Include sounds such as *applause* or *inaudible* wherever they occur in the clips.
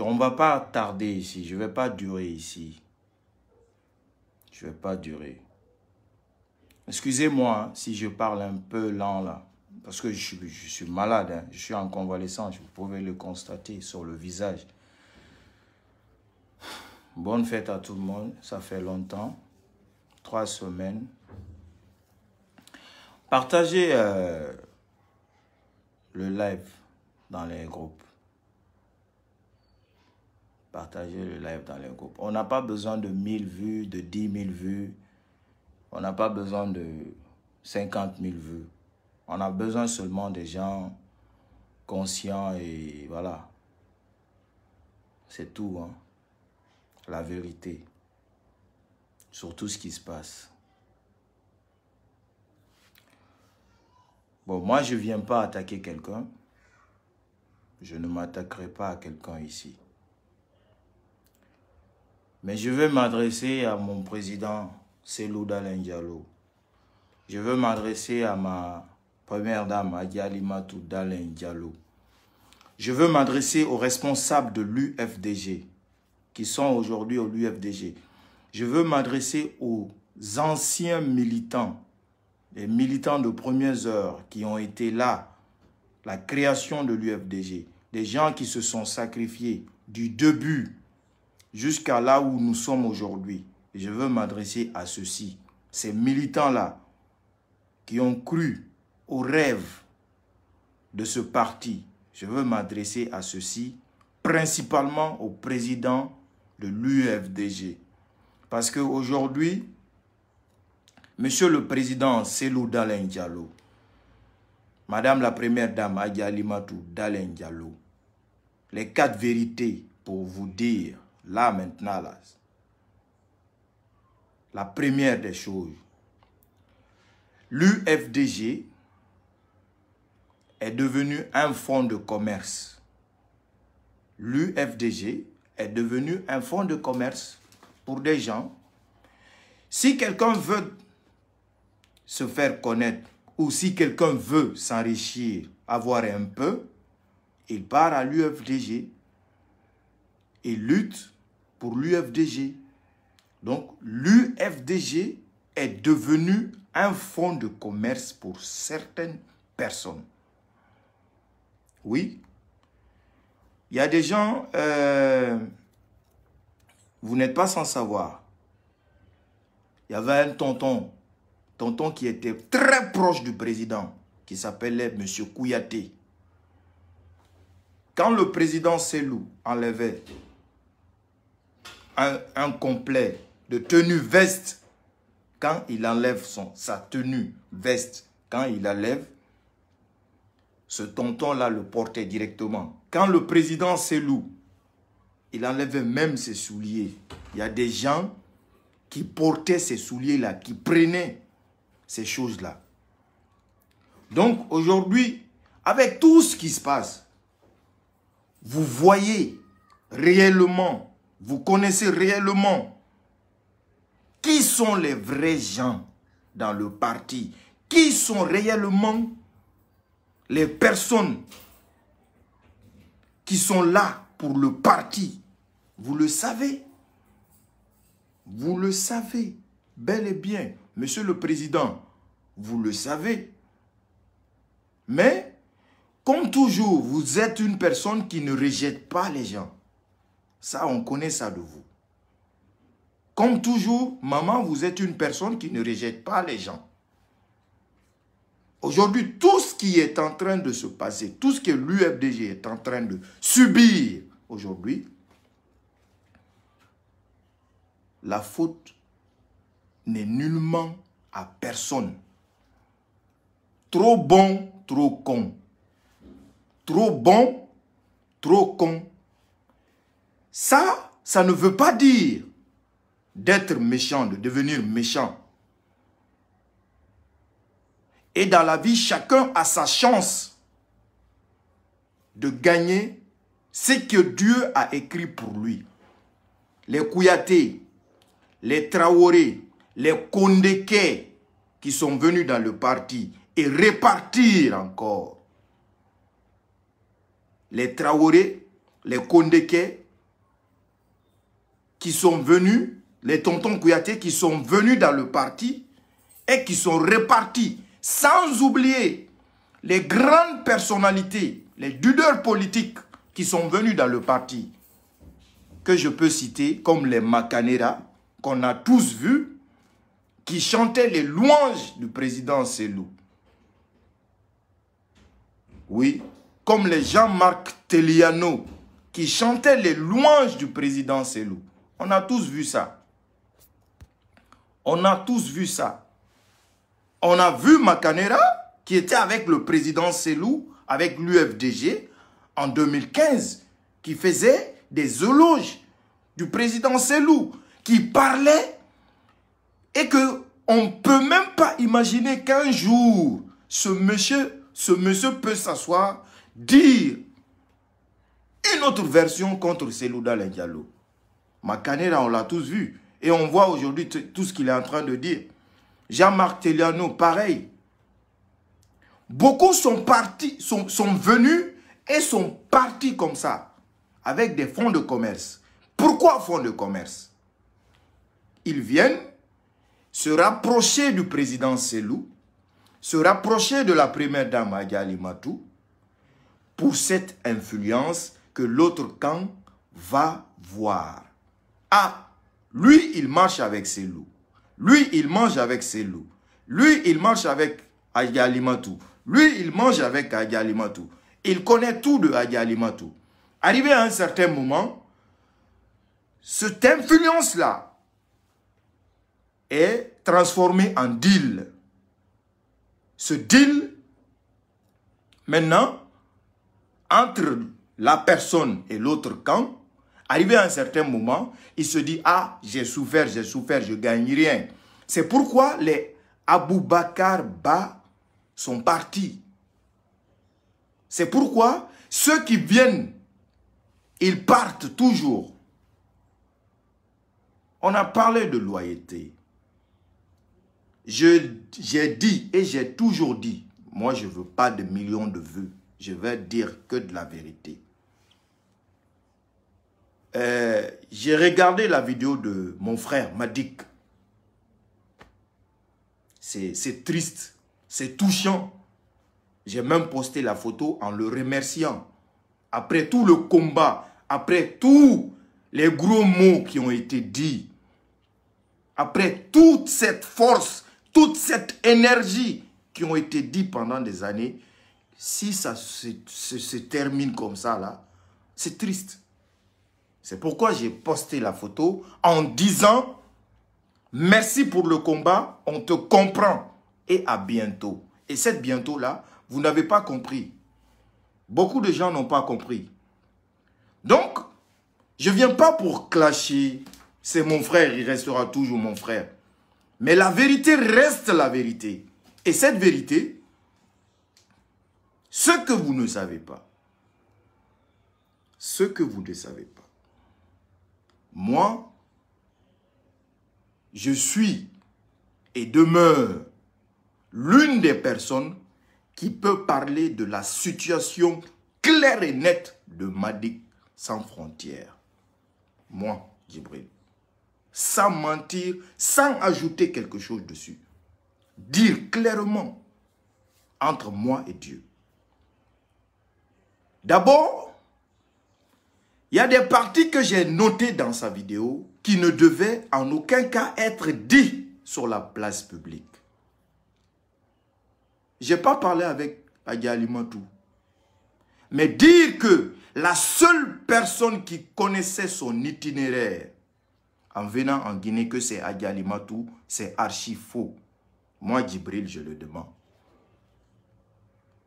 On ne va pas tarder ici. Je ne vais pas durer ici. Je ne vais pas durer. Excusez-moi si je parle un peu lent là. Parce que je, suis malade. Hein. Je suis en convalescence. Vous pouvez le constater sur le visage. Bonne fête à tout le monde. Ça fait longtemps. Trois semaines. Partagez euh, le live dans les groupes. Partager le live dans les groupes. On n'a pas besoin de 1000 vues, de 10 mille vues. On n'a pas besoin de 50 000 vues. On a besoin seulement des gens conscients et voilà. C'est tout, hein. La vérité sur tout ce qui se passe. Bon, moi, je ne viens pas attaquer quelqu'un. Je ne m'attaquerai pas à quelqu'un ici. Mais je veux m'adresser à mon président, Selou Dalen Diallo. Je veux m'adresser à ma première dame, Adialimatou Diallo. Je veux m'adresser aux responsables de l'UFDG, qui sont aujourd'hui au l'UFDG. Je veux m'adresser aux anciens militants, les militants de premières heures qui ont été là, la création de l'UFDG, des gens qui se sont sacrifiés du début jusqu'à là où nous sommes aujourd'hui. Je veux m'adresser à ceux-ci, ces militants-là qui ont cru au rêve de ce parti. Je veux m'adresser à ceux-ci, principalement au président de l'UFDG. Parce qu'aujourd'hui, Monsieur le Président Selou Dalen Diallo, Madame la Première Dame Adialimatou Matou les quatre vérités pour vous dire là maintenant, la première des choses, l'UFDG est devenu un fonds de commerce. L'UFDG est devenu un fonds de commerce pour des gens. Si quelqu'un veut se faire connaître ou si quelqu'un veut s'enrichir, avoir un peu, il part à l'UFDG, et lutte pour l'UFDG. Donc l'UFDG est devenu un fonds de commerce pour certaines personnes. Oui, il y a des gens, euh, vous n'êtes pas sans savoir. Il y avait un tonton, tonton qui était très proche du président, qui s'appelait Monsieur Kouyaté. Quand le président Selou enlevait un, complet de tenue veste, quand il enlève son, sa tenue veste, quand il enlève, ce tonton-là le portait directement. Quand le président s'éloue. il enlève même ses souliers. Il y a des gens qui portaient ces souliers-là, qui prenaient ces choses-là. Donc aujourd'hui, avec tout ce qui se passe, vous voyez réellement vous connaissez réellement qui sont les vrais gens dans le parti, qui sont réellement les personnes qui sont là pour le parti. Vous le savez. Vous le savez. Bel et bien, Monsieur le Président, vous le savez. Mais, comme toujours, vous êtes une personne qui ne rejette pas les gens. Ça, on connaît ça de vous. Comme toujours, maman, vous êtes une personne qui ne rejette pas les gens. Aujourd'hui, tout ce qui est en train de se passer, tout ce que l'UFDG est en train de subir aujourd'hui, la faute n'est nullement à personne. Trop bon, trop con. Trop bon, trop con, ça, ça ne veut pas dire d'être méchant, de devenir méchant. Et dans la vie, chacun a sa chance de gagner ce que Dieu a écrit pour lui. Les Kouyaté, les Traoré, les Kondeke qui sont venus dans le parti et répartir encore. Les Traoré, les Kondeke, qui sont venus, les tontons Kouyaté qui sont venus dans le parti et qui sont répartis, sans oublier les grandes personnalités, les dudeurs politiques qui sont venus dans le parti, que je peux citer comme les Macanera qu'on a tous vus, qui chantaient les louanges du président Selou. Oui, comme les Jean-Marc Teliano, qui chantaient les louanges du président Selou. On a tous vu ça. On a tous vu ça. On a vu Makanera qui était avec le président Selou, avec l'UFDG en 2015, qui faisait des éloges du président Selou, qui parlait et que on ne peut même pas imaginer qu'un jour, ce monsieur, ce monsieur peut s'asseoir, dire une autre version contre Selou Diallo. Makanera, on l'a tous vu. Et on voit aujourd'hui tout ce qu'il est en train de dire. Jean-Marc Teliano, pareil. Beaucoup sont partis, sont, sont venus et sont partis comme ça, avec des fonds de commerce. Pourquoi fonds de commerce Ils viennent se rapprocher du président Selou, se rapprocher de la première dame Agali pour cette influence que l'autre camp va voir. Ah, lui, il marche avec ses loups. Lui, il mange avec ses loups. Lui, il marche avec Agialimatu. Lui, il mange avec Agialimatu. Il connaît tout de Agialimatu. Arrivé à un certain moment, cette influence-là est transformée en deal. Ce deal, maintenant, entre la personne et l'autre camp, Arrivé à un certain moment, il se dit, ah, j'ai souffert, j'ai souffert, je gagne rien. C'est pourquoi les Abou Bakar Ba sont partis. C'est pourquoi ceux qui viennent, ils partent toujours. On a parlé de loyauté. J'ai dit et j'ai toujours dit, moi je ne veux pas de millions de vues. Je veux dire que de la vérité. Euh, j'ai regardé la vidéo de mon frère, Madik. C'est triste, c'est touchant. J'ai même posté la photo en le remerciant. Après tout le combat, après tous les gros mots qui ont été dits, après toute cette force, toute cette énergie qui ont été dits pendant des années, si ça se, se termine comme ça, là, c'est triste. C'est pourquoi j'ai posté la photo en disant merci pour le combat, on te comprend et à bientôt. Et cette bientôt-là, vous n'avez pas compris. Beaucoup de gens n'ont pas compris. Donc, je ne viens pas pour clasher. C'est mon frère, il restera toujours mon frère. Mais la vérité reste la vérité. Et cette vérité, ce que vous ne savez pas, ce que vous ne savez pas, moi, je suis et demeure l'une des personnes qui peut parler de la situation claire et nette de Madik sans frontières. Moi, Djibril. Sans mentir, sans ajouter quelque chose dessus. Dire clairement entre moi et Dieu. D'abord, il y a des parties que j'ai notées dans sa vidéo qui ne devaient en aucun cas être dites sur la place publique. Je n'ai pas parlé avec Agyalimatu. Mais dire que la seule personne qui connaissait son itinéraire en venant en Guinée que c'est Agyalimatu, c'est archi faux. Moi, Djibril, je le demande.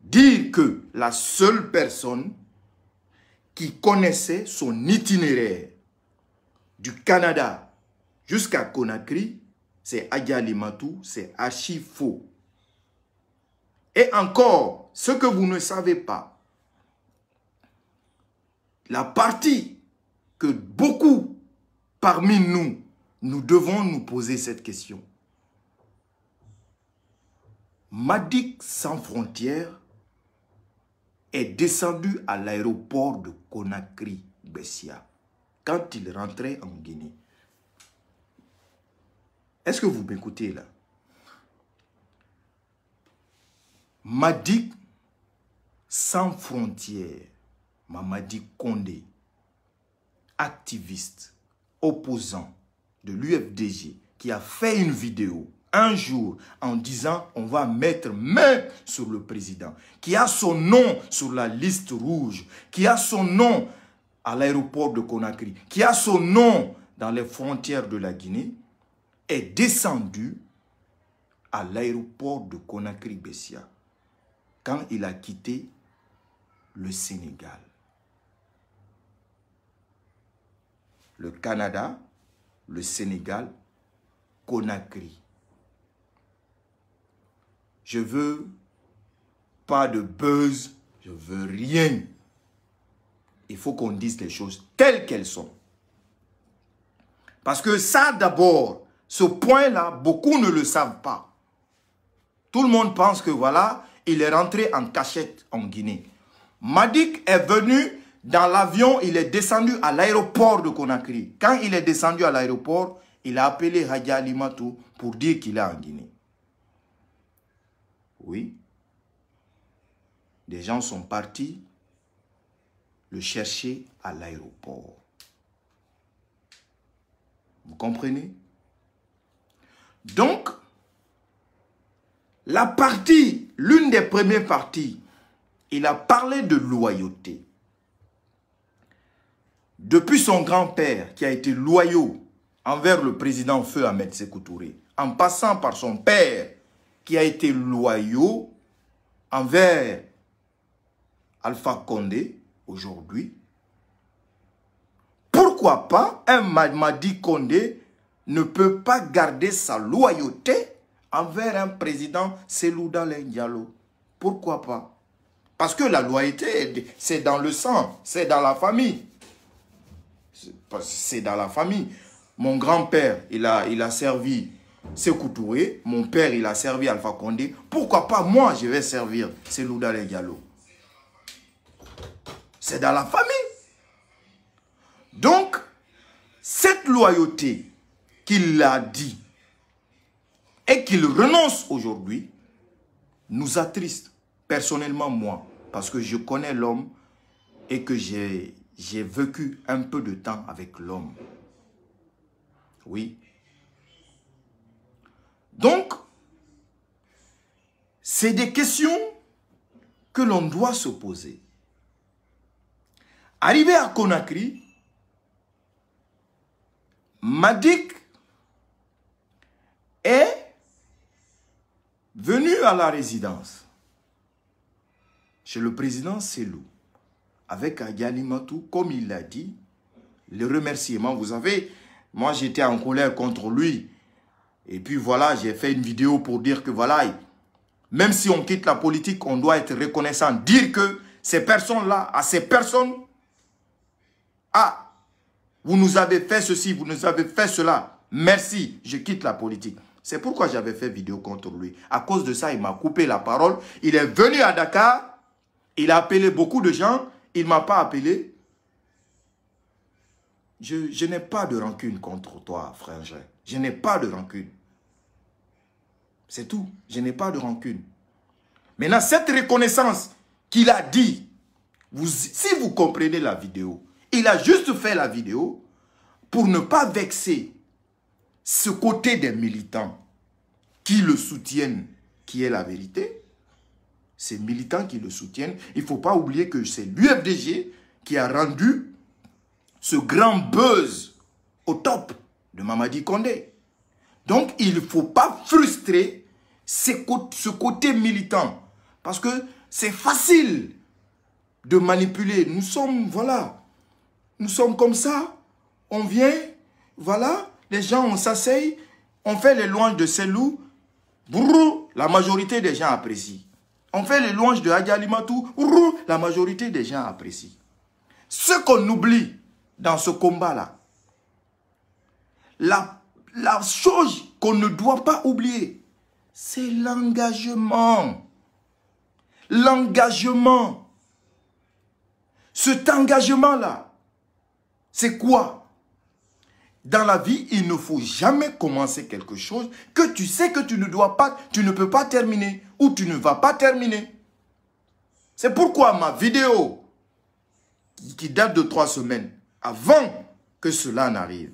Dire que la seule personne qui connaissait son itinéraire. Du Canada jusqu'à Conakry, c'est Adia Limatou, c'est Achifo. Et encore, ce que vous ne savez pas, la partie que beaucoup parmi nous, nous devons nous poser cette question. Madik sans frontières est descendu à l'aéroport de Conakry-Bessia quand il rentrait en Guinée. Est-ce que vous m'écoutez là Madik sans frontières, Mamadi Condé, activiste, opposant de l'UFDG, qui a fait une vidéo un jour en disant on va mettre main sur le président qui a son nom sur la liste rouge, qui a son nom à l'aéroport de Conakry, qui a son nom dans les frontières de la Guinée, est descendu à l'aéroport de Conakry-Bessia quand il a quitté le Sénégal. Le Canada, le Sénégal, Conakry. Je veux pas de buzz. Je veux rien. Il faut qu'on dise les choses telles qu'elles sont. Parce que ça, d'abord, ce point-là, beaucoup ne le savent pas. Tout le monde pense que voilà, il est rentré en cachette en Guinée. Madik est venu dans l'avion, il est descendu à l'aéroport de Conakry. Quand il est descendu à l'aéroport, il a appelé Hadja Alimatou pour dire qu'il est en Guinée. Oui. Des gens sont partis le chercher à l'aéroport. Vous comprenez Donc, la partie, l'une des premières parties, il a parlé de loyauté. Depuis son grand-père qui a été loyau envers le président Feu Ahmed Sekou en passant par son père qui a été loyau... envers Alpha Condé aujourd'hui. Pourquoi pas un Mamadi Condé ne peut pas garder sa loyauté envers un président Selouda Pourquoi pas Parce que la loyauté, c'est dans le sang, c'est dans la famille. C'est dans la famille. Mon grand-père, il a, il a servi c'est Koutoué, mon père, il a servi Alpha Condé. Pourquoi pas moi, je vais servir C'est dans les C'est dans la famille. Donc, cette loyauté qu'il a dit et qu'il renonce aujourd'hui, nous attriste. Personnellement, moi, parce que je connais l'homme et que j'ai vécu un peu de temps avec l'homme. Oui, donc, c'est des questions que l'on doit se poser. Arrivé à Conakry, Madik est venu à la résidence chez le président Selou avec Matou, comme il l'a dit, le remerciement. Vous savez, moi j'étais en colère contre lui et puis voilà, j'ai fait une vidéo pour dire que voilà, même si on quitte la politique, on doit être reconnaissant. Dire que ces personnes-là, à ces personnes, ah, vous nous avez fait ceci, vous nous avez fait cela. Merci, je quitte la politique. C'est pourquoi j'avais fait vidéo contre lui. À cause de ça, il m'a coupé la parole. Il est venu à Dakar. Il a appelé beaucoup de gens. Il ne m'a pas appelé. Je, n'ai pas de rancune contre toi, frère. Je n'ai pas de rancune. C'est tout. Je n'ai pas de rancune. Maintenant, cette reconnaissance qu'il a dit, si vous comprenez la vidéo, il a juste fait la vidéo pour ne pas vexer ce côté des militants qui le soutiennent, qui est la vérité. Ces militants qui le soutiennent, il ne faut pas oublier que c'est l'UFDG qui a rendu ce grand buzz au top de Mamadi Condé. Donc, il ne faut pas frustrer ce côté militant. Parce que c'est facile de manipuler. Nous sommes, voilà, nous sommes comme ça. On vient, voilà, les gens, on s'asseye, on fait les louanges de ces loups. la majorité des gens apprécient. On fait les louanges de Hadji Alimatou. La majorité des gens apprécient. Ce qu'on oublie dans ce combat-là, la la chose qu'on ne doit pas oublier, c'est l'engagement. L'engagement. Cet engagement-là, c'est quoi Dans la vie, il ne faut jamais commencer quelque chose que tu sais que tu ne dois pas, tu ne peux pas terminer ou tu ne vas pas terminer. C'est pourquoi ma vidéo, qui date de trois semaines, avant que cela n'arrive,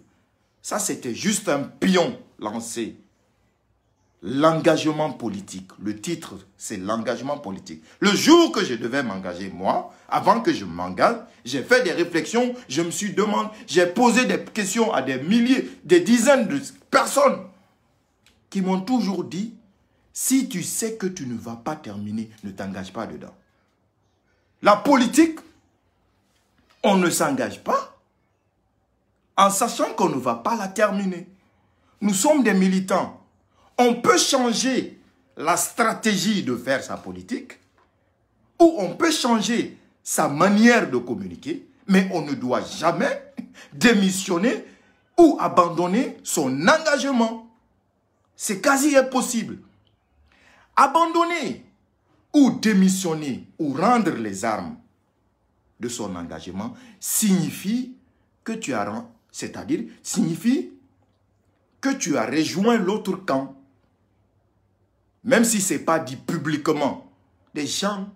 ça, c'était juste un pion lancé. L'engagement politique. Le titre, c'est l'engagement politique. Le jour que je devais m'engager, moi, avant que je m'engage, j'ai fait des réflexions, je me suis demandé, j'ai posé des questions à des milliers, des dizaines de personnes qui m'ont toujours dit, si tu sais que tu ne vas pas terminer, ne t'engage pas dedans. La politique, on ne s'engage pas en sachant qu'on ne va pas la terminer. Nous sommes des militants. On peut changer la stratégie de faire sa politique ou on peut changer sa manière de communiquer, mais on ne doit jamais *laughs* démissionner ou abandonner son engagement. C'est quasi impossible. Abandonner ou démissionner ou rendre les armes de son engagement signifie que tu as c'est-à-dire signifie que tu as rejoint l'autre camp. Même si ce n'est pas dit publiquement. Les gens,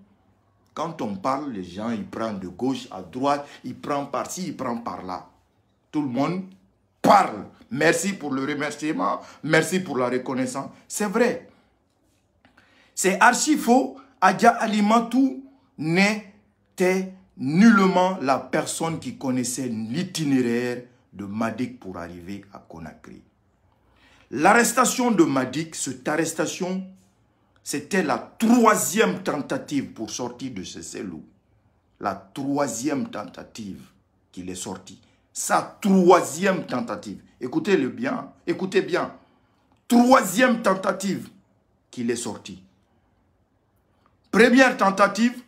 quand on parle, les gens, ils prennent de gauche à droite, ils prennent par-ci, ils prennent par-là. Tout le monde parle. Merci pour le remerciement, merci pour la reconnaissance. C'est vrai. C'est archi faux. Adja Alimantou n'était nullement la personne qui connaissait l'itinéraire de Madik pour arriver à Conakry. L'arrestation de Madik, cette arrestation, c'était la troisième tentative pour sortir de ce cellule. La troisième tentative qu'il est sorti. Sa troisième tentative. Écoutez-le bien. Écoutez bien. Troisième tentative qu'il est sorti. Première tentative,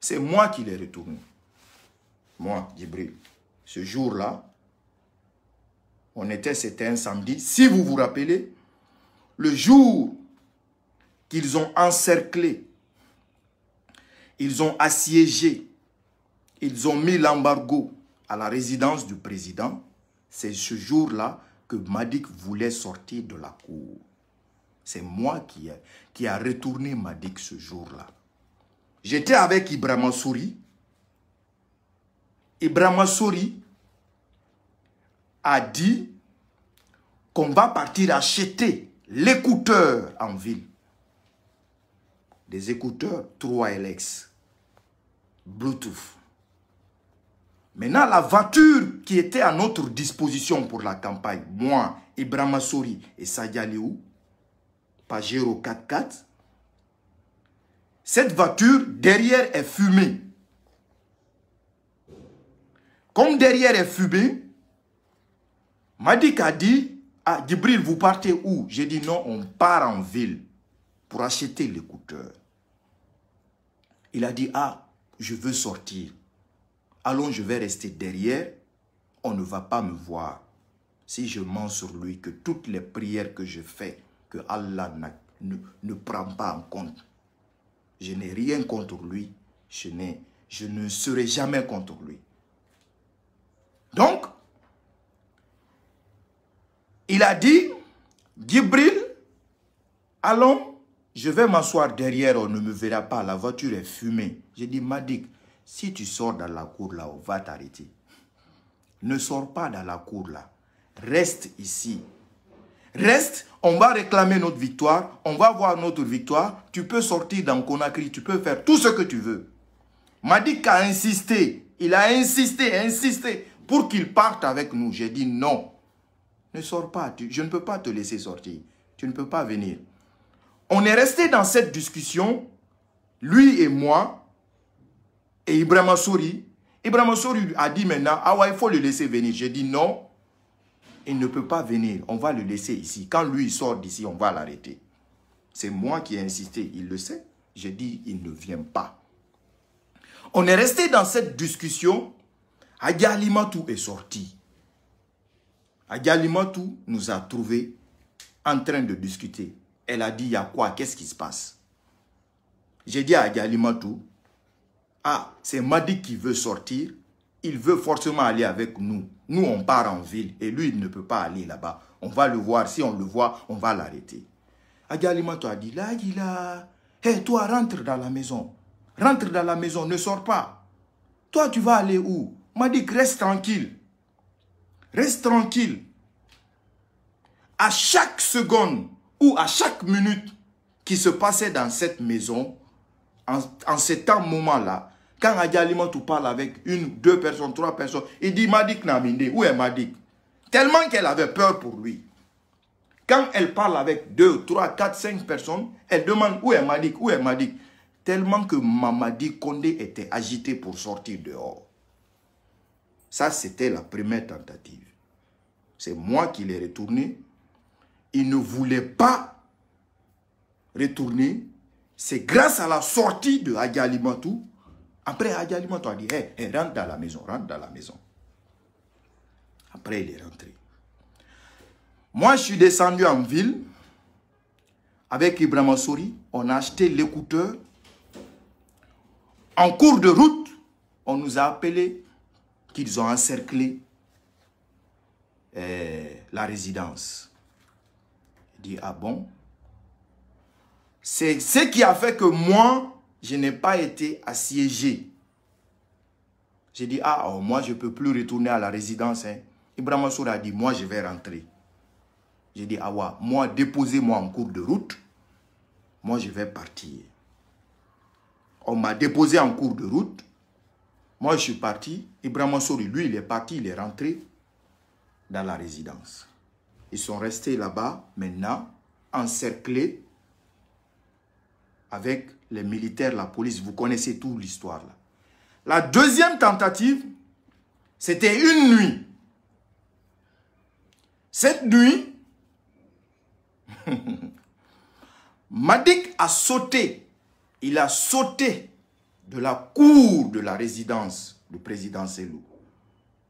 c'est moi qui l'ai retourné. Moi, Djibril. Ce jour-là, on était, c'était un samedi. Si vous vous rappelez, le jour qu'ils ont encerclé, ils ont assiégé, ils ont mis l'embargo à la résidence du président, c'est ce jour-là que Madik voulait sortir de la cour. C'est moi qui, ai, a retourné Madik ce jour-là. J'étais avec Ibrahim Souri. Ibrahim Souri a dit qu'on va partir acheter l'écouteur en ville. Des écouteurs 3LX, Bluetooth. Maintenant, la voiture qui était à notre disposition pour la campagne, moi, Ibrahima Souri et Sadia Liou, Pajero 4 cette voiture, derrière est fumée. Comme derrière est fumée, Madik a dit, ah, Djibril, vous partez où J'ai dit, non, on part en ville pour acheter l'écouteur. Il a dit, ah, je veux sortir. Allons, je vais rester derrière. On ne va pas me voir. Si je mens sur lui, que toutes les prières que je fais, que Allah ne, prend pas en compte. Je n'ai rien contre lui. Je, je ne serai jamais contre lui. Donc, il a dit, Gibril, allons, je vais m'asseoir derrière, on ne me verra pas, la voiture est fumée. J'ai dit, Madik, si tu sors dans la cour là, on va t'arrêter. Ne sors pas dans la cour là. Reste ici. Reste, on va réclamer notre victoire, on va voir notre victoire. Tu peux sortir dans Conakry, tu peux faire tout ce que tu veux. Madik a insisté, il a insisté, insisté pour qu'il parte avec nous. J'ai dit non. Ne sors pas. je ne peux pas te laisser sortir. Tu ne peux pas venir. On est resté dans cette discussion, lui et moi, et Ibrahim Souri. Ibrahim Souri a dit maintenant, ah ouais, il faut le laisser venir. J'ai dit non, il ne peut pas venir. On va le laisser ici. Quand lui sort d'ici, on va l'arrêter. C'est moi qui ai insisté. Il le sait. J'ai dit, il ne vient pas. On est resté dans cette discussion. Agalimatu est sorti. Mato nous a trouvés en train de discuter. Elle a dit, il y a quoi Qu'est-ce qui se passe J'ai dit à Mato, ah, c'est Madi qui veut sortir. Il veut forcément aller avec nous. Nous, on part en ville et lui, il ne peut pas aller là-bas. On va le voir. Si on le voit, on va l'arrêter. Mato a dit, là, il Hé, toi, rentre dans la maison. Rentre dans la maison, ne sors pas. Toi, tu vas aller où Madi, reste tranquille. Reste tranquille. À chaque seconde ou à chaque minute qui se passait dans cette maison, en, en temps moment-là, quand Adi Alimantou parle avec une, deux personnes, trois personnes, il dit Madik Naminde, où est Madik Tellement qu'elle avait peur pour lui. Quand elle parle avec deux, trois, quatre, cinq personnes, elle demande où est Madik, où est Madik Tellement que Mamadi Kondé était agité pour sortir dehors. Ça, c'était la première tentative c'est moi qui l'ai retourné. Il ne voulait pas retourner. C'est grâce à la sortie de Adi Après, Adi Alimantou a dit, rentre dans la maison, rentre dans la maison. Après, il est rentré. Moi, je suis descendu en ville avec Ibrahim Souri. On a acheté l'écouteur. En cours de route, on nous a appelé qu'ils ont encerclé eh, la résidence. Il dit, ah bon C'est ce qui a fait que moi, je n'ai pas été assiégé. J'ai dit, ah, oh, moi, je ne peux plus retourner à la résidence. Hein. Ibrahim a dit, moi, je vais rentrer. J'ai dit, ah ouais, moi, déposez-moi en cours de route. Moi, je vais partir. On m'a déposé en cours de route. Moi, je suis parti. Ibrahim lui, il est parti, il est rentré dans la résidence. Ils sont restés là-bas maintenant, encerclés avec les militaires, la police. Vous connaissez toute l'histoire là. La deuxième tentative, c'était une nuit. Cette nuit, *laughs* Madik a sauté. Il a sauté de la cour de la résidence du président Selou.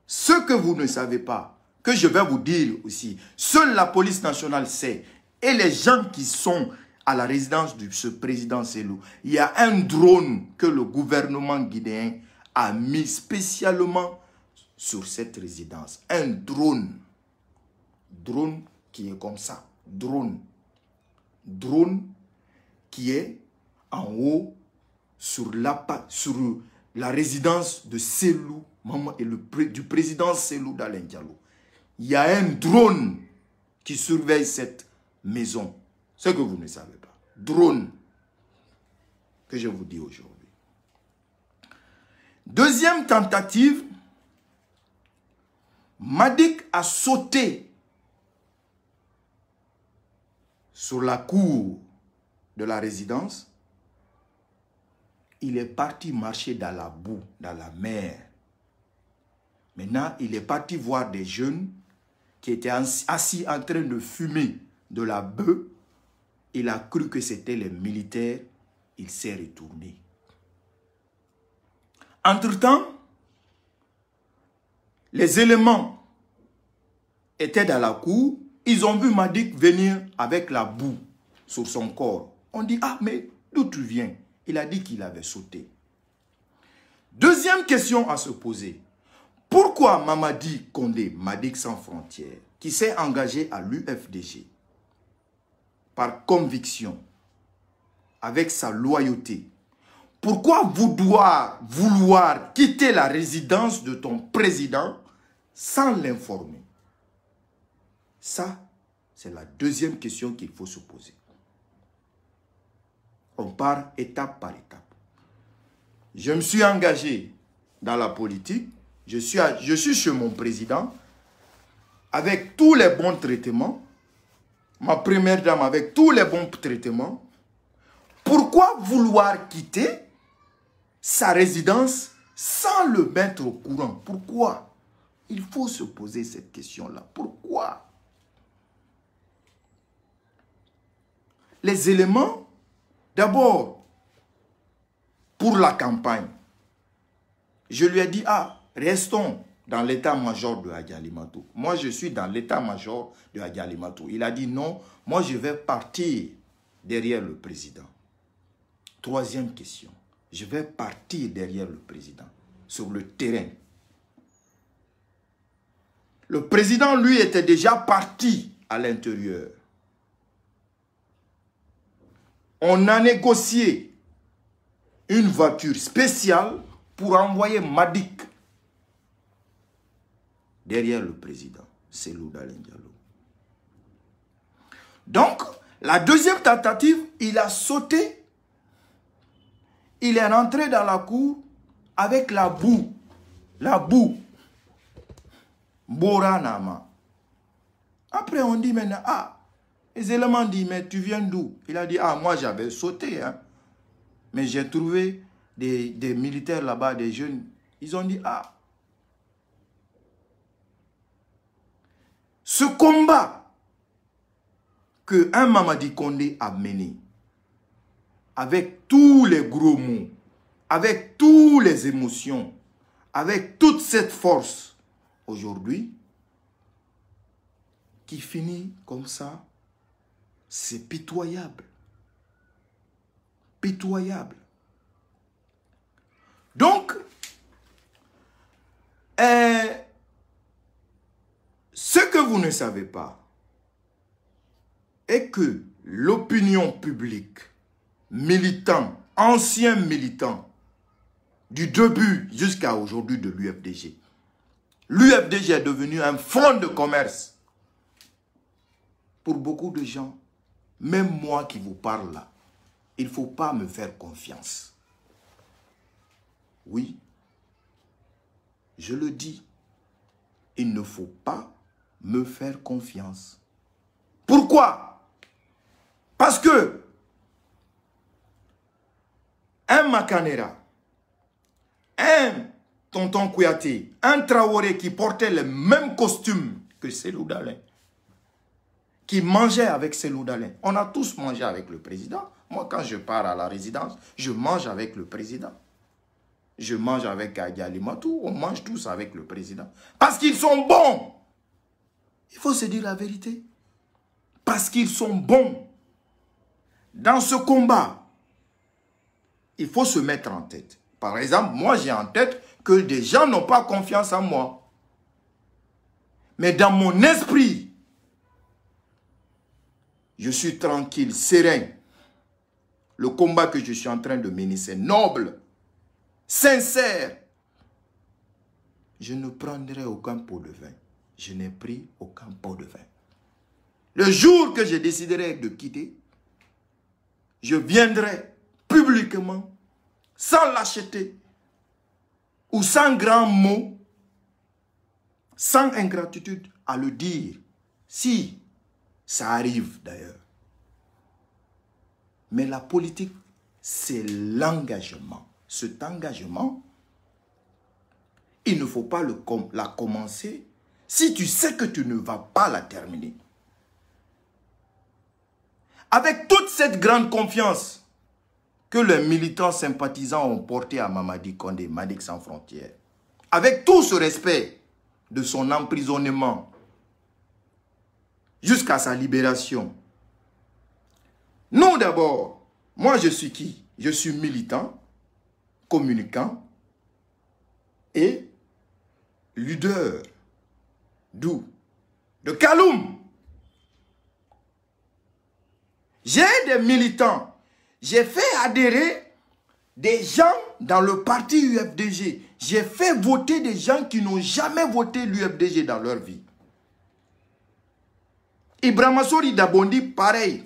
Ce que vous ne savez pas, que je vais vous dire aussi. Seule la police nationale sait. Et les gens qui sont à la résidence de ce président Selou, il y a un drone que le gouvernement guinéen a mis spécialement sur cette résidence. Un drone. Drone qui est comme ça. Drone. Drone qui est en haut sur la, sur la résidence de Selou, maman, et le, du président Selou d'Alain Diallo il y a un drone qui surveille cette maison. Ce que vous ne savez pas. Drone. Que je vous dis aujourd'hui. Deuxième tentative. Madik a sauté sur la cour de la résidence. Il est parti marcher dans la boue, dans la mer. Maintenant, il est parti voir des jeunes qui était assis en train de fumer de la bœuf. Il a cru que c'était les militaires. Il s'est retourné. Entre-temps, les éléments étaient dans la cour. Ils ont vu Madik venir avec la boue sur son corps. On dit, ah, mais d'où tu viens Il a dit qu'il avait sauté. Deuxième question à se poser. Pourquoi Mamadi Kondé, Madik sans frontières, qui s'est engagé à l'UFDG par conviction, avec sa loyauté, pourquoi vouloir, vouloir quitter la résidence de ton président sans l'informer Ça, c'est la deuxième question qu'il faut se poser. On part étape par étape. Je me suis engagé dans la politique je suis, je suis chez mon président avec tous les bons traitements, ma première dame avec tous les bons traitements. Pourquoi vouloir quitter sa résidence sans le mettre au courant Pourquoi Il faut se poser cette question-là. Pourquoi Les éléments, d'abord, pour la campagne. Je lui ai dit, ah, Restons dans l'état-major de Adjalimato. Moi, je suis dans l'état-major de Adjalimato. Il a dit non, moi, je vais partir derrière le président. Troisième question. Je vais partir derrière le président, sur le terrain. Le président, lui, était déjà parti à l'intérieur. On a négocié une voiture spéciale pour envoyer Madik derrière le président. C'est Lou Diallo. Donc, la deuxième tentative, il a sauté. Il est rentré dans la cour avec la boue. La boue. Boranama. Après, on dit maintenant, ah, les éléments disent, mais tu viens d'où Il a dit, ah, moi j'avais sauté, hein. Mais j'ai trouvé des militaires là-bas, des jeunes. Ils ont dit, ah, Ce combat que un Mamadi Kondé a mené, avec tous les gros mots, avec toutes les émotions, avec toute cette force, aujourd'hui, qui finit comme ça, c'est pitoyable. Pitoyable. Donc, euh, ce que vous ne savez pas est que l'opinion publique, militant, ancien militant, du début jusqu'à aujourd'hui de l'UFDG, l'UFDG est devenu un fonds de commerce. Pour beaucoup de gens, même moi qui vous parle là, il ne faut pas me faire confiance. Oui, je le dis, il ne faut pas me faire confiance. Pourquoi Parce que un Macanera, un Tonton Kouyaté, un Traoré qui portait le même costume que Selou Dalin, qui mangeait avec Selou Dalin. On a tous mangé avec le président. Moi, quand je pars à la résidence, je mange avec le président. Je mange avec Agali Matou, on mange tous avec le président. Parce qu'ils sont bons il faut se dire la vérité. Parce qu'ils sont bons. Dans ce combat, il faut se mettre en tête. Par exemple, moi j'ai en tête que des gens n'ont pas confiance en moi. Mais dans mon esprit, je suis tranquille, serein. Le combat que je suis en train de mener, c'est noble, sincère. Je ne prendrai aucun pot de vin je n'ai pris aucun pot de vin. Le jour que je déciderai de quitter, je viendrai publiquement, sans lâcheté, ou sans grand mot, sans ingratitude, à le dire, si ça arrive d'ailleurs. Mais la politique, c'est l'engagement. Cet engagement, il ne faut pas le la commencer si tu sais que tu ne vas pas la terminer. Avec toute cette grande confiance que les militants sympathisants ont portée à Mamadi Kondé, Malik sans frontières, avec tout ce respect de son emprisonnement jusqu'à sa libération. Non d'abord, moi je suis qui Je suis militant, communicant et leader D'où De Kaloum. J'ai des militants. J'ai fait adhérer des gens dans le parti UFDG. J'ai fait voter des gens qui n'ont jamais voté l'UFDG dans leur vie. Ibrahim Sori Dabondi, pareil.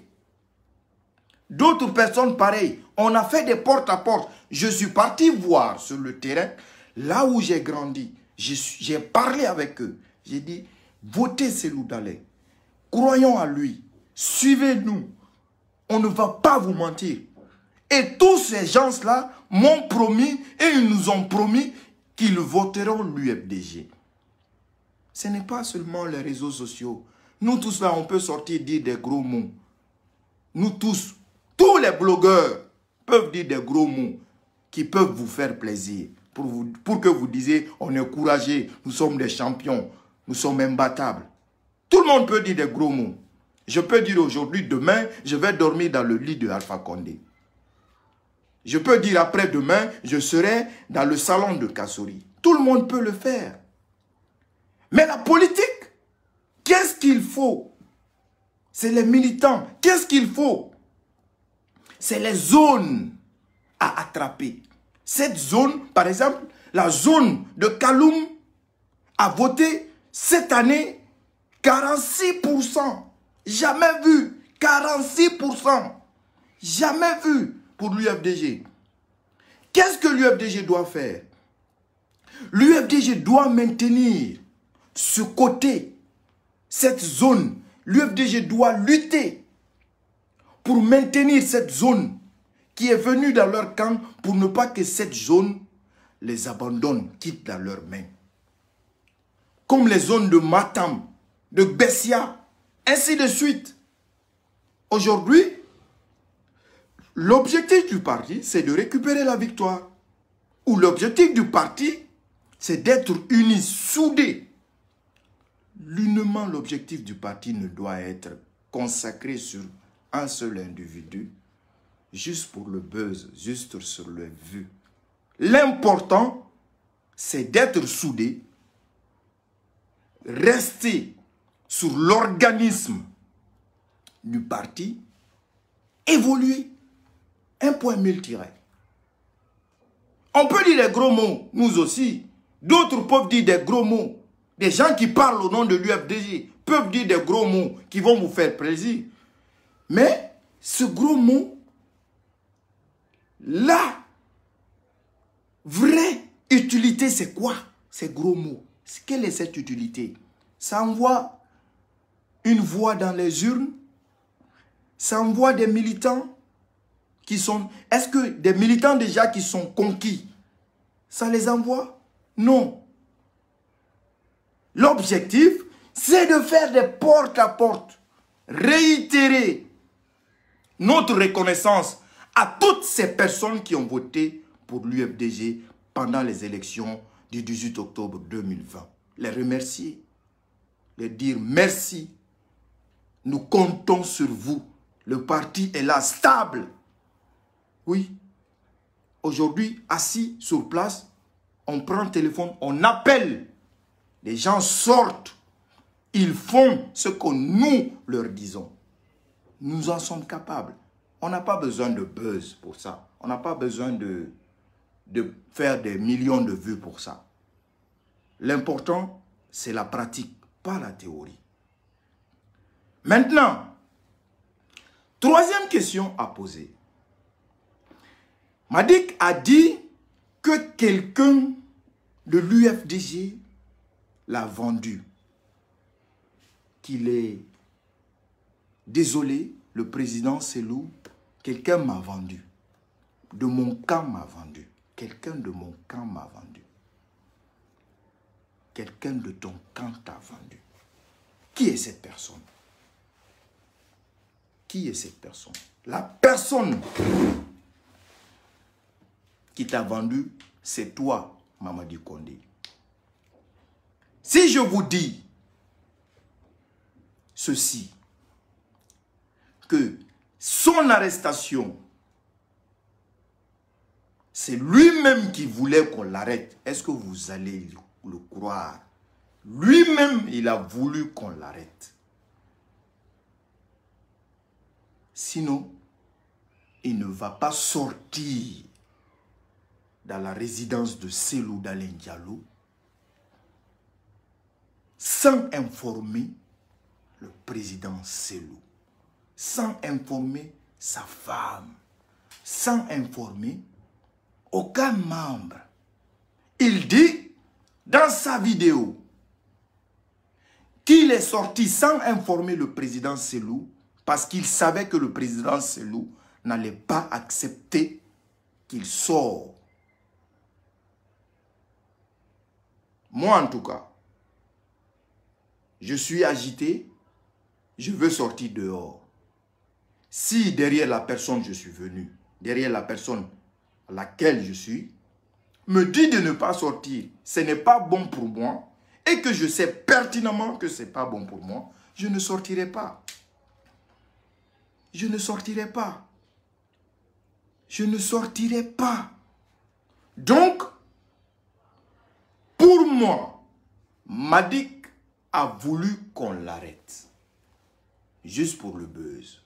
D'autres personnes, pareil. On a fait des porte à porte. Je suis parti voir sur le terrain, là où j'ai grandi. J'ai parlé avec eux. J'ai dit, votez Selou d'aller. Croyons à lui. Suivez-nous. On ne va pas vous mentir. Et tous ces gens-là m'ont promis et ils nous ont promis qu'ils voteront l'UFDG. Ce n'est pas seulement les réseaux sociaux. Nous tous là, on peut sortir dire des gros mots. Nous tous, tous les blogueurs peuvent dire des gros mots qui peuvent vous faire plaisir. Pour, pour que vous disiez, on est courageux, nous sommes des champions, nous sommes imbattables. Tout le monde peut dire des gros mots. Je peux dire aujourd'hui, demain, je vais dormir dans le lit de Alpha Condé. Je peux dire après-demain, je serai dans le salon de Kassori. Tout le monde peut le faire. Mais la politique, qu'est-ce qu'il faut C'est les militants. Qu'est-ce qu'il faut C'est les zones à attraper. Cette zone, par exemple, la zone de Kaloum a voté cette année, 46%. Jamais vu. 46%. Jamais vu pour l'UFDG. Qu'est-ce que l'UFDG doit faire L'UFDG doit maintenir ce côté, cette zone. L'UFDG doit lutter pour maintenir cette zone qui est venue dans leur camp pour ne pas que cette zone les abandonne, quitte dans leurs mains comme les zones de Matam, de Bessia, ainsi de suite. Aujourd'hui, l'objectif du parti, c'est de récupérer la victoire. Ou l'objectif du parti, c'est d'être unis, soudés. L'unement, l'objectif du parti ne doit être consacré sur un seul individu, juste pour le buzz, juste sur le vu. L'important, c'est d'être soudés rester sur l'organisme du parti, évoluer. Un point mille On peut dire des gros mots, nous aussi. D'autres peuvent dire des gros mots. Des gens qui parlent au nom de l'UFDG peuvent dire des gros mots qui vont vous faire plaisir. Mais ce gros mot, la vraie utilité, c'est quoi ces gros mots quelle est cette utilité Ça envoie une voix dans les urnes Ça envoie des militants qui sont... Est-ce que des militants déjà qui sont conquis, ça les envoie Non. L'objectif, c'est de faire des porte à porte, réitérer notre reconnaissance à toutes ces personnes qui ont voté pour l'UFDG pendant les élections du 18 octobre 2020. Les remercier, les dire merci. Nous comptons sur vous. Le parti est là, stable. Oui. Aujourd'hui, assis sur place, on prend le téléphone, on appelle. Les gens sortent. Ils font ce que nous leur disons. Nous en sommes capables. On n'a pas besoin de buzz pour ça. On n'a pas besoin de, de faire des millions de vues pour ça. L'important, c'est la pratique, pas la théorie. Maintenant, troisième question à poser. Madik a dit que quelqu'un de l'UFDG l'a vendu. Qu'il est désolé, le président Selou, quelqu'un m'a vendu. De mon camp m'a vendu. Quelqu'un de mon camp m'a vendu. Quelqu'un de ton camp t'a vendu. Qui est cette personne Qui est cette personne La personne qui t'a vendu, c'est toi, Mamadi Kondé. Si je vous dis ceci, que son arrestation c'est lui-même qui voulait qu'on l'arrête. Est-ce que vous allez le croire Lui-même, il a voulu qu'on l'arrête. Sinon, il ne va pas sortir dans la résidence de Selou Dalen Diallo sans informer le président Selou, sans informer sa femme, sans informer aucun membre. Il dit dans sa vidéo qu'il est sorti sans informer le président Selou parce qu'il savait que le président Selou n'allait pas accepter qu'il sorte. Moi en tout cas, je suis agité, je veux sortir dehors. Si derrière la personne je suis venu, derrière la personne laquelle je suis, me dit de ne pas sortir, ce n'est pas bon pour moi, et que je sais pertinemment que ce n'est pas bon pour moi, je ne sortirai pas. Je ne sortirai pas. Je ne sortirai pas. Donc, pour moi, Madik a voulu qu'on l'arrête. Juste pour le buzz.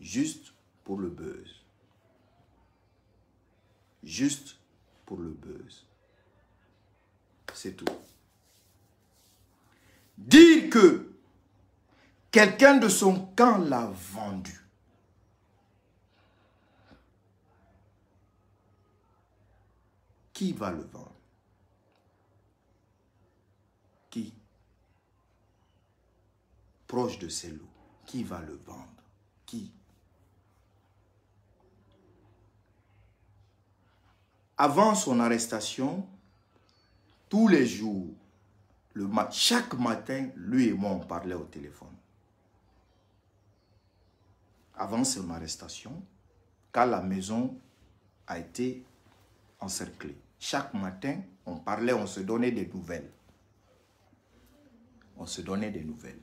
Juste pour le buzz juste pour le buzz. C'est tout. Dire que quelqu'un de son camp l'a vendu. Qui va le vendre Qui Proche de ses loups, qui va le vendre Qui avant son arrestation, tous les jours, chaque matin, lui et moi, on parlait au téléphone. Avant son arrestation, car la maison a été encerclée. Chaque matin, on parlait, on se donnait des nouvelles. On se donnait des nouvelles.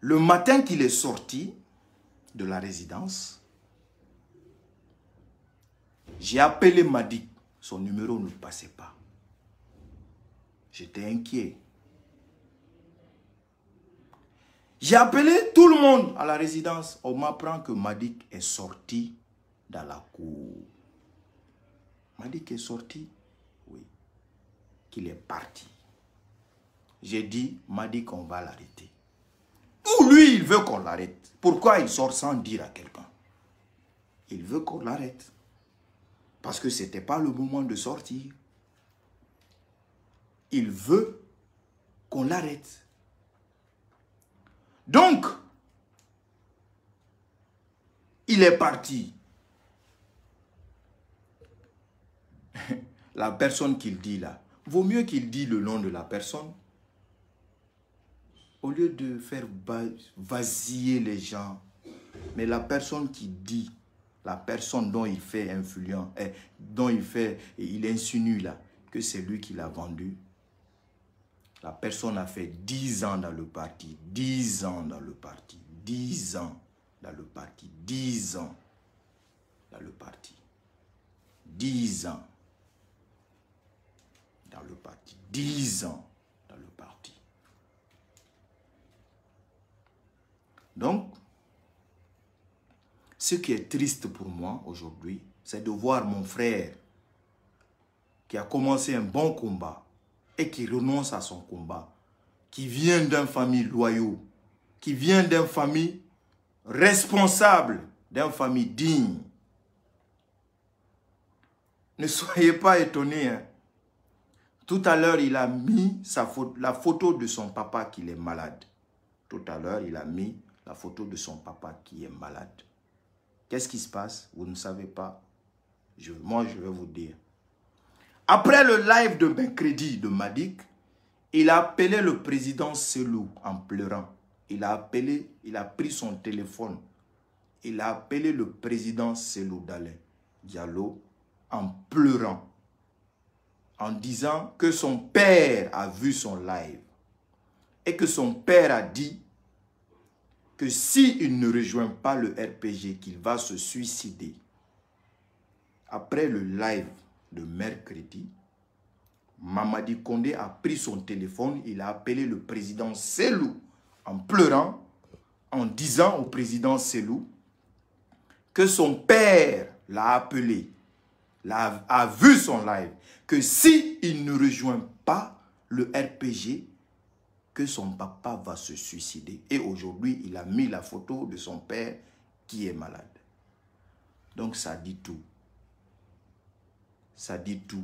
Le matin qu'il est sorti de la résidence, j'ai appelé Madik, Son numéro ne passait pas. J'étais inquiet. J'ai appelé tout le monde à la résidence. On m'apprend que Madik est sorti dans la cour. Madik est sorti, oui, qu'il est parti. J'ai dit, Madik, on va l'arrêter. Ou lui, il veut qu'on l'arrête. Pourquoi il sort sans dire à quelqu'un Il veut qu'on l'arrête. Parce que ce n'était pas le moment de sortir. Il veut qu'on l'arrête. Donc, il est parti. *laughs* la personne qu'il dit là, vaut mieux qu'il dit le nom de la personne. Au lieu de faire vasiller les gens, mais la personne qui dit la personne dont il fait influent, eh, dont il fait, il insinue là, que c'est lui qui l'a vendu. La personne a fait 10 ans dans le parti, 10 ans dans le parti, 10 ans dans le parti, 10 ans dans le parti, 10 ans dans le parti, 10 ans dans le parti. Donc, ce qui est triste pour moi aujourd'hui, c'est de voir mon frère qui a commencé un bon combat et qui renonce à son combat, qui vient d'une famille loyale, qui vient d'une famille responsable, d'une famille digne. Ne soyez pas étonnés. Hein. Tout à l'heure, il a mis la photo de son papa qui est malade. Tout à l'heure, il a mis la photo de son papa qui est malade. Qu'est-ce qui se passe Vous ne savez pas. moi, je vais vous dire. Après le live de mercredi de Madik, il a appelé le président Selou en pleurant. Il a appelé, il a pris son téléphone. Il a appelé le président Selou Diallo en pleurant, en disant que son père a vu son live et que son père a dit que s'il ne rejoint pas le RPG, qu'il va se suicider. Après le live de mercredi, Mamadi Kondé a pris son téléphone, il a appelé le président Selou en pleurant, en disant au président Selou que son père l'a appelé, a, a vu son live, que s'il il ne rejoint pas le RPG, que son papa va se suicider. Et aujourd'hui, il a mis la photo de son père qui est malade. Donc ça dit tout. Ça dit tout.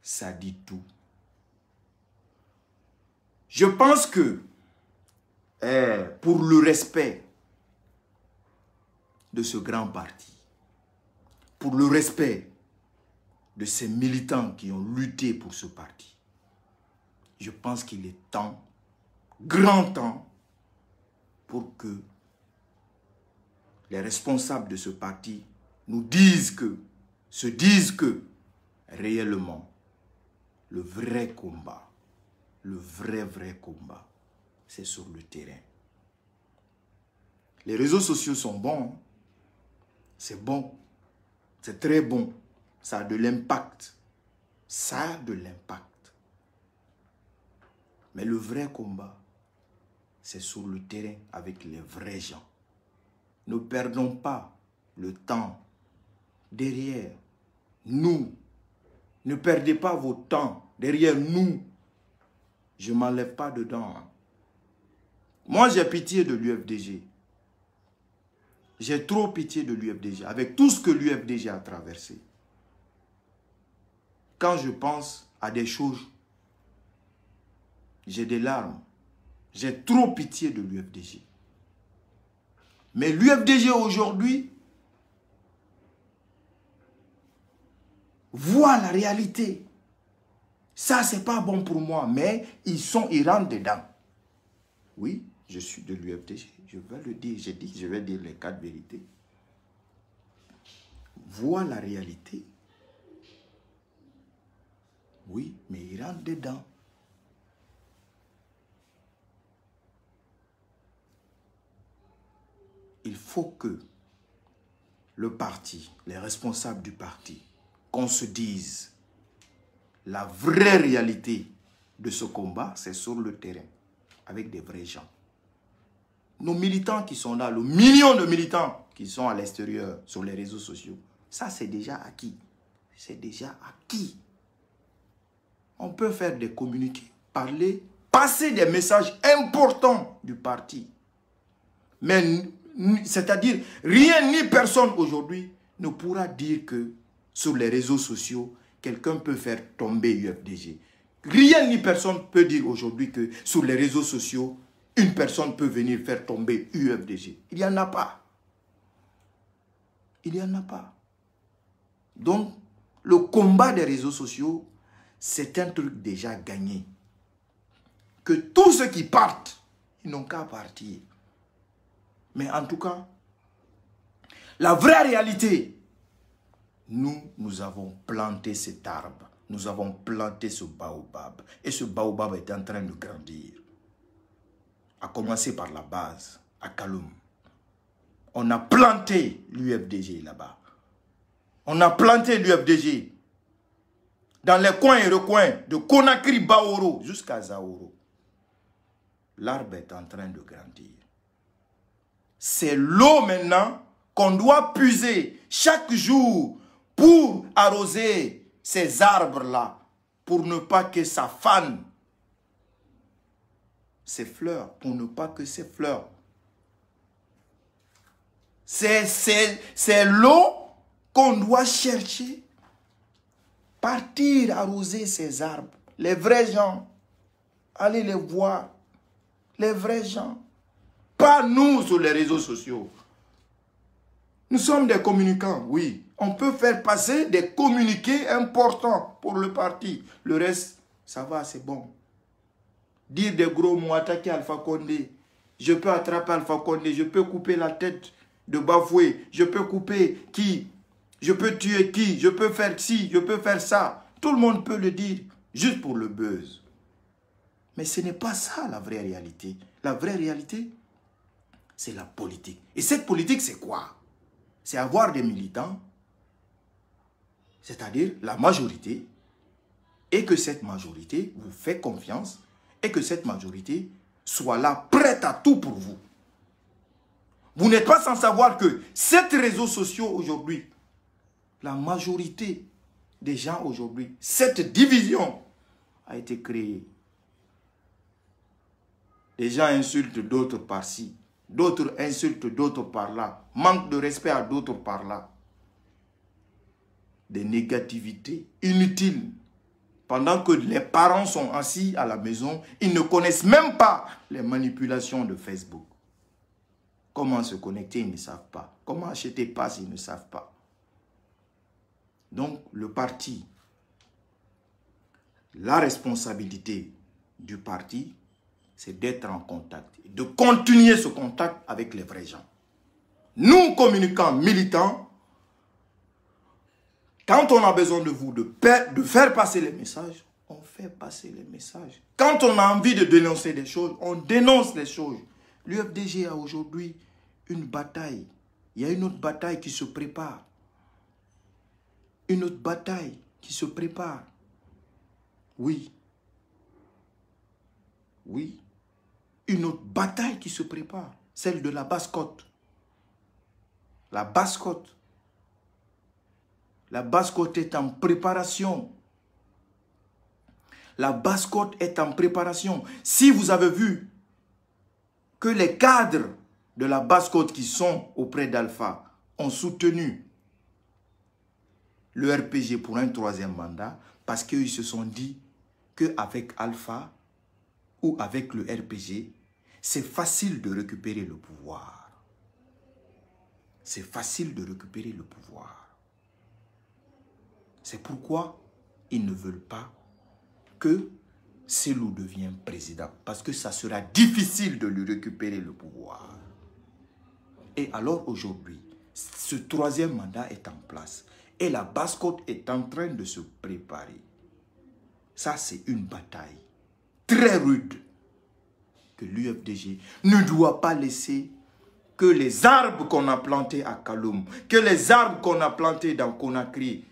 Ça dit tout. Je pense que eh, pour le respect de ce grand parti, pour le respect de ces militants qui ont lutté pour ce parti, je pense qu'il est temps, grand temps, pour que les responsables de ce parti nous disent que, se disent que, réellement, le vrai combat, le vrai, vrai combat, c'est sur le terrain. Les réseaux sociaux sont bons. C'est bon. C'est très bon. Ça a de l'impact. Ça a de l'impact. Mais le vrai combat, c'est sur le terrain avec les vrais gens. Ne perdons pas le temps derrière nous. Ne perdez pas vos temps derrière nous. Je ne m'enlève pas dedans. Hein. Moi, j'ai pitié de l'UFDG. J'ai trop pitié de l'UFDG, avec tout ce que l'UFDG a traversé. Quand je pense à des choses j'ai des larmes. J'ai trop pitié de l'UFDG. Mais l'UFDG aujourd'hui voit la réalité. Ça, c'est pas bon pour moi, mais ils sont, ils rentrent dedans. Oui, je suis de l'UFDG. Je vais le dire, je, dit, je vais dire les quatre vérités. Vois la réalité. Oui, mais ils rentrent dedans. il faut que le parti, les responsables du parti, qu'on se dise la vraie réalité de ce combat, c'est sur le terrain, avec des vrais gens. Nos militants qui sont là, le million de militants qui sont à l'extérieur, sur les réseaux sociaux, ça c'est déjà acquis. C'est déjà acquis. On peut faire des communiqués, parler, passer des messages importants du parti. Mais c'est-à-dire rien ni personne aujourd'hui ne pourra dire que sur les réseaux sociaux, quelqu'un peut faire tomber UFDG. Rien ni personne peut dire aujourd'hui que sur les réseaux sociaux, une personne peut venir faire tomber UFDG. Il n'y en a pas. Il n'y en a pas. Donc, le combat des réseaux sociaux, c'est un truc déjà gagné. Que tous ceux qui partent, ils n'ont qu'à partir. Mais en tout cas, la vraie réalité, nous, nous avons planté cet arbre. Nous avons planté ce baobab. Et ce baobab est en train de grandir. A commencer par la base, à Kaloum. On a planté l'UFDG là-bas. On a planté l'UFDG dans les coins et recoins de Conakry, Baoro jusqu'à Zaoro. L'arbre est en train de grandir c'est l'eau maintenant qu'on doit puiser chaque jour pour arroser ces arbres-là, pour ne pas que ça fane ces fleurs, pour ne pas que ces fleurs. C'est l'eau qu'on doit chercher, partir arroser ces arbres. Les vrais gens, allez les voir, les vrais gens pas nous sur les réseaux sociaux. Nous sommes des communicants, oui. On peut faire passer des communiqués importants pour le parti. Le reste, ça va, c'est bon. Dire des gros mots, attaquer Alpha Condé. Je peux attraper Alpha Condé, je peux couper la tête de Bafoué, je peux couper qui, je peux tuer qui, je peux faire ci, je peux faire ça. Tout le monde peut le dire, juste pour le buzz. Mais ce n'est pas ça la vraie réalité. La vraie réalité, c'est la politique. Et cette politique, c'est quoi C'est avoir des militants, c'est-à-dire la majorité, et que cette majorité vous fait confiance, et que cette majorité soit là, prête à tout pour vous. Vous n'êtes pas sans savoir que cette réseaux sociaux aujourd'hui, la majorité des gens aujourd'hui, cette division a été créée. Les gens insultent d'autres parties. D'autres insultent d'autres par là. Manque de respect à d'autres par là. Des négativités inutiles. Pendant que les parents sont assis à la maison, ils ne connaissent même pas les manipulations de Facebook. Comment se connecter, ils ne savent pas. Comment acheter pas ils ne savent pas. Donc, le parti, la responsabilité du parti, c'est d'être en contact, de continuer ce contact avec les vrais gens. Nous, communicants militants, quand on a besoin de vous, de, de faire passer les messages, on fait passer les messages. Quand on a envie de dénoncer des choses, on dénonce les choses. L'UFDG a aujourd'hui une bataille. Il y a une autre bataille qui se prépare. Une autre bataille qui se prépare. Oui. Oui une autre bataille qui se prépare, celle de la basse La basse La basse est en préparation. La basse est en préparation. Si vous avez vu que les cadres de la basse qui sont auprès d'Alpha ont soutenu le RPG pour un troisième mandat, parce qu'ils se sont dit qu'avec Alpha ou avec le RPG, c'est facile de récupérer le pouvoir. C'est facile de récupérer le pouvoir. C'est pourquoi ils ne veulent pas que Selou devienne président. Parce que ça sera difficile de lui récupérer le pouvoir. Et alors aujourd'hui, ce troisième mandat est en place. Et la basse-côte est en train de se préparer. Ça, c'est une bataille très rude que l'UFDG ne doit pas laisser que les arbres qu'on a plantés à Kaloum, que les arbres qu'on a plantés dans Conakry,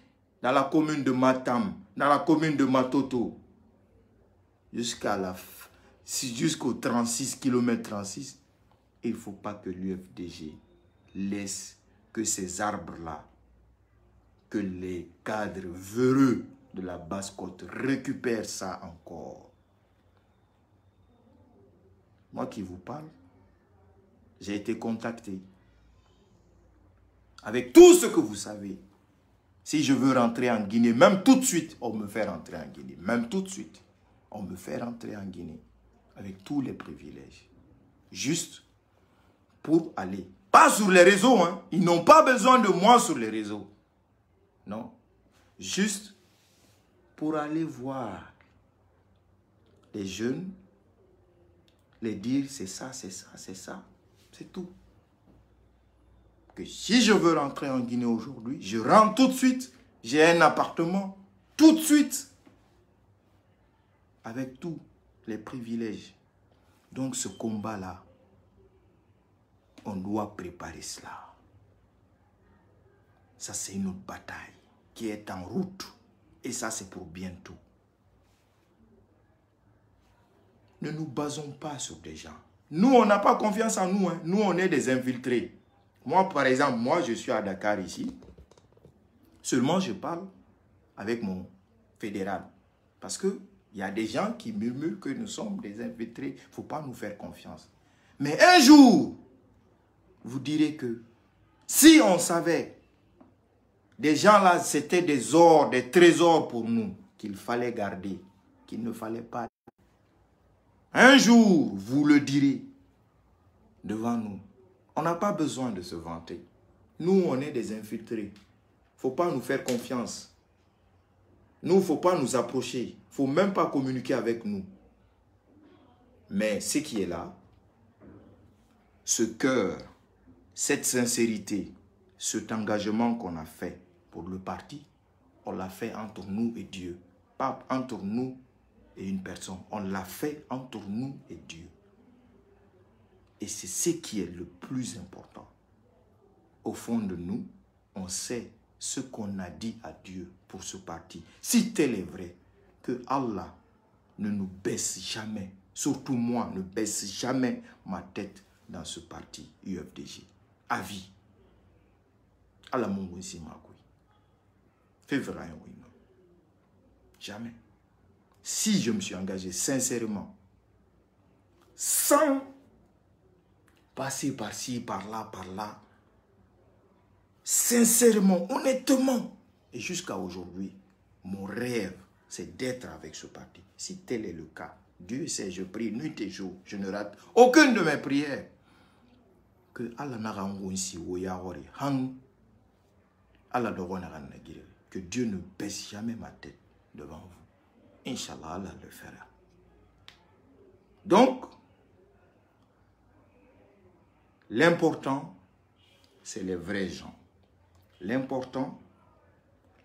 dans la commune de Matam, dans la commune de Matoto, jusqu'à la jusqu'au 36 km 36, il ne faut pas que l'UFDG laisse que ces arbres-là, que les cadres véreux de la basse-côte récupèrent ça encore moi qui vous parle, j'ai été contacté avec tout ce que vous savez. Si je veux rentrer en Guinée, même tout de suite, on me fait rentrer en Guinée. Même tout de suite, on me fait rentrer en Guinée avec tous les privilèges. Juste pour aller. Pas sur les réseaux, hein. Ils n'ont pas besoin de moi sur les réseaux. Non. Juste pour aller voir les jeunes les dire c'est ça, c'est ça, c'est ça. C'est tout. Que si je veux rentrer en Guinée aujourd'hui, je rentre tout de suite. J'ai un appartement tout de suite. Avec tous les privilèges. Donc ce combat-là, on doit préparer cela. Ça, c'est une autre bataille qui est en route. Et ça, c'est pour bientôt. Ne nous basons pas sur des gens. Nous, on n'a pas confiance en nous. Hein. Nous, on est des infiltrés. Moi, par exemple, moi, je suis à Dakar ici. Seulement, je parle avec mon fédéral. Parce qu'il y a des gens qui murmurent que nous sommes des infiltrés. Il ne faut pas nous faire confiance. Mais un jour, vous direz que si on savait, des gens là, c'était des ors, des trésors pour nous qu'il fallait garder, qu'il ne fallait pas un jour, vous le direz devant nous. On n'a pas besoin de se vanter. Nous, on est des infiltrés. faut pas nous faire confiance. Nous, faut pas nous approcher. faut même pas communiquer avec nous. Mais ce qui est là, ce cœur, cette sincérité, cet engagement qu'on a fait pour le parti, on l'a fait entre nous et Dieu, pas entre nous et une personne. On l'a fait entre nous et Dieu. Et c'est ce qui est le plus important. Au fond de nous, on sait ce qu'on a dit à Dieu pour ce parti. Si tel est vrai, que Allah ne nous baisse jamais, surtout moi, ne baisse jamais ma tête dans ce parti UFDG. À vie. Allah mon Jamais si je me suis engagé sincèrement, sans passer par-ci, par-là, par-là, sincèrement, honnêtement, et jusqu'à aujourd'hui, mon rêve, c'est d'être avec ce parti. Si tel est le cas, Dieu sait, je prie nuit et jour, je ne rate aucune de mes prières. Que que Dieu ne baisse jamais ma tête devant vous. Inch'Allah, Allah le fera. Donc, l'important, c'est les vrais gens. L'important,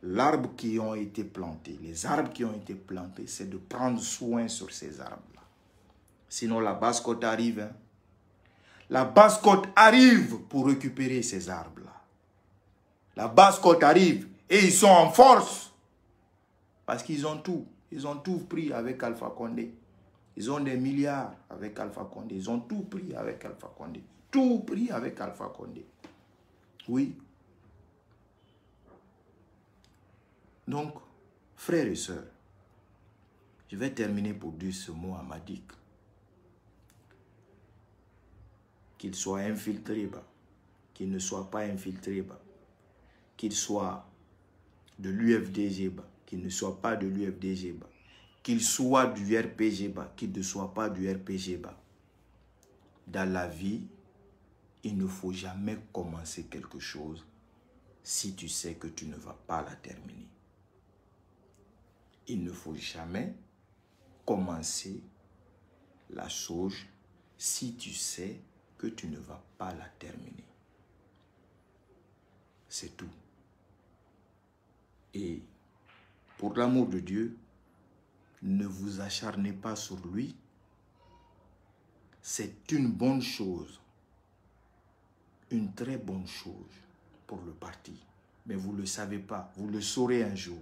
l'arbre qui ont été plantés, les arbres qui ont été plantés, c'est de prendre soin sur ces arbres-là. Sinon, la basse côte arrive. Hein. La basse côte arrive pour récupérer ces arbres-là. La basse côte arrive et ils sont en force parce qu'ils ont tout. Ils ont tout pris avec Alpha Condé. Ils ont des milliards avec Alpha Condé. Ils ont tout pris avec Alpha Condé. Tout pris avec Alpha Condé. Oui. Donc, frères et sœurs, je vais terminer pour dire ce mot à Madik. Qu'il soit infiltré, bah. qu'il ne soit pas infiltré, bah. qu'il soit de l'UFDG, bah qu'il ne soit pas de l'UFDG, qu'il soit du RPG, qu'il ne soit pas du RPG. Dans la vie, il ne faut jamais commencer quelque chose si tu sais que tu ne vas pas la terminer. Il ne faut jamais commencer la chose si tu sais que tu ne vas pas la terminer. C'est tout. Et pour l'amour de Dieu, ne vous acharnez pas sur lui. C'est une bonne chose, une très bonne chose pour le parti. Mais vous ne le savez pas, vous le saurez un jour.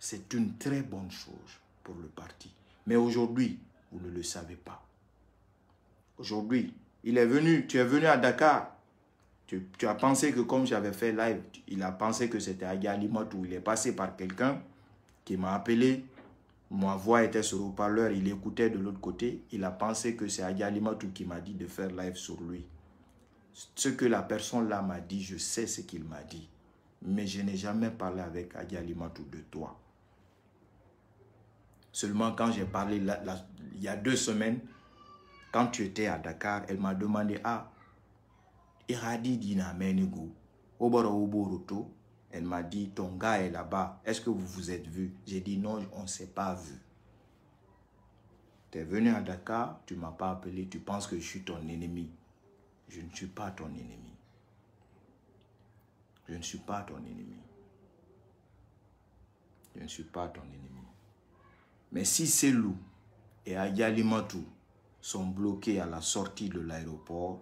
C'est une très bonne chose pour le parti. Mais aujourd'hui, vous ne le savez pas. Aujourd'hui, il est venu, tu es venu à Dakar. Tu, as pensé que comme j'avais fait live, il a pensé que c'était à Yalimot où il est passé par quelqu'un m'a appelé. Ma voix était sur le haut-parleur, il écoutait de l'autre côté. Il a pensé que c'est Adi tout qui m'a dit de faire live sur lui. Ce que la personne là m'a dit, je sais ce qu'il m'a dit. Mais je n'ai jamais parlé avec Adi de toi. Seulement quand j'ai parlé il y a deux semaines, quand tu étais à Dakar, elle m'a demandé « Ah, Iradi Dina Menegu, au elle m'a dit, ton gars est là-bas. Est-ce que vous vous êtes vu J'ai dit, non, on ne s'est pas vu. Tu es venu à Dakar, tu ne m'as pas appelé, tu penses que je suis ton ennemi. Je ne suis pas ton ennemi. Je ne suis pas ton ennemi. Je ne suis pas ton ennemi. Mais si loups et Matou sont bloqués à la sortie de l'aéroport,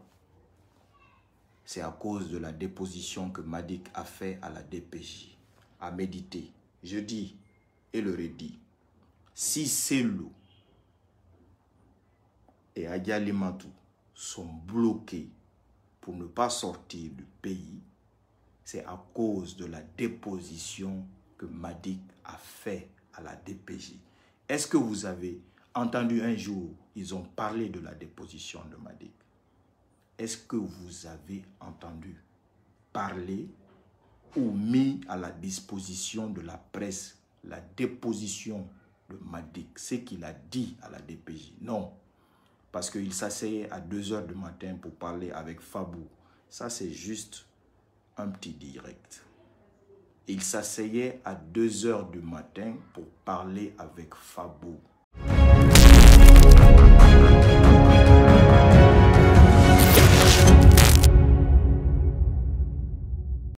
c'est à cause de la déposition que Madik a fait à la DPJ. À méditer. Je dis et le redis. Si Selou et Agalimantou sont bloqués pour ne pas sortir du pays, c'est à cause de la déposition que Madik a fait à la DPJ. Est-ce que vous avez entendu un jour, ils ont parlé de la déposition de Madik est-ce que vous avez entendu parler ou mis à la disposition de la presse la déposition de Madik, ce qu'il a dit à la DPJ Non, parce qu'il s'asseyait à 2 h du matin pour parler avec Fabou. Ça, c'est juste un petit direct. Il s'asseyait à 2 h du matin pour parler avec Fabou.